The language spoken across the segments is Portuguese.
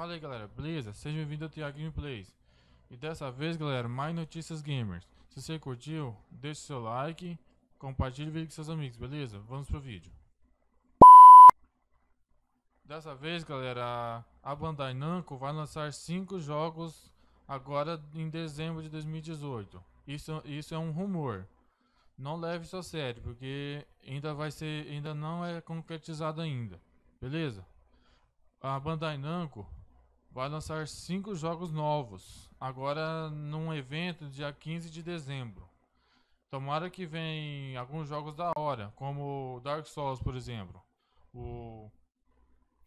Fala aí galera, beleza? Seja bem-vindo ao Tiago Gameplays E dessa vez galera, mais notícias gamers Se você curtiu, deixe seu like Compartilhe o vídeo com seus amigos, beleza? Vamos pro vídeo Dessa vez galera, a Bandai Namco vai lançar 5 jogos Agora em dezembro de 2018 Isso, isso é um rumor Não leve isso a sério, porque ainda vai ser, ainda não é concretizado ainda Beleza? a Bandai Namco vai lançar cinco jogos novos, agora num evento dia 15 de dezembro. Tomara que venham alguns jogos da hora, como Dark Souls, por exemplo. O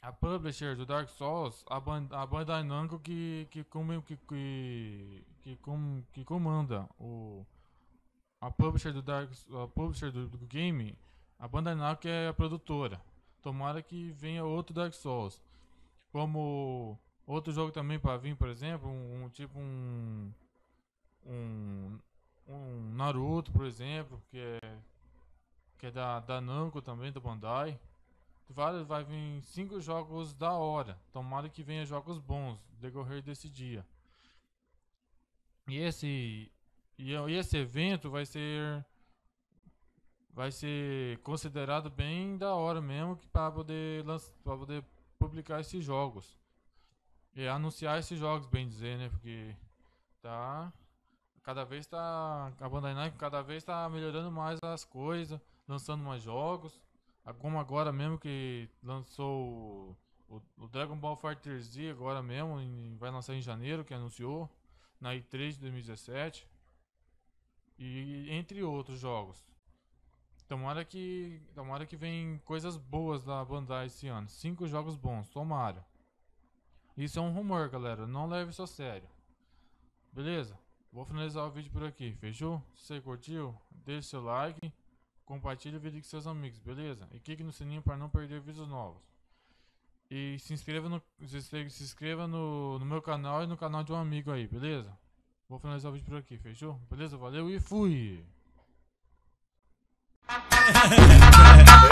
a publisher do Dark Souls, a, banda a Bandai Namco que que, que, que, que, que comanda o a publisher do Dark a publisher do, do game, a Bandai Namco é a produtora. Tomara que venha outro Dark Souls, como Outro jogo também para vir, por exemplo, um, um tipo um, um, um Naruto, por exemplo, que é que é da, da Namco também, da Bandai. Vários, vai vir cinco jogos da hora. Tomara que venha jogos bons decorrer desse dia. E esse e, e esse evento vai ser vai ser considerado bem da hora mesmo que para poder para poder publicar esses jogos. É, anunciar esses jogos, bem dizer, né? Porque tá. Cada vez tá. A Bandai Namco cada vez tá melhorando mais as coisas, lançando mais jogos. Ah, como agora mesmo que lançou o, o Dragon Ball Fighter Z agora mesmo, em, vai lançar em janeiro, que anunciou, na E3 de 2017. E entre outros jogos. Tomara que, tomara que vem coisas boas da Bandai esse ano. Cinco jogos bons, tomara. Isso é um rumor, galera. Não leve isso a sério. Beleza? Vou finalizar o vídeo por aqui, fechou? Se você curtiu, deixe seu like, compartilhe o vídeo com seus amigos, beleza? E clique no sininho para não perder vídeos novos. E se inscreva, no, se, se inscreva no, no meu canal e no canal de um amigo aí, beleza? Vou finalizar o vídeo por aqui, fechou? Beleza? Valeu e fui!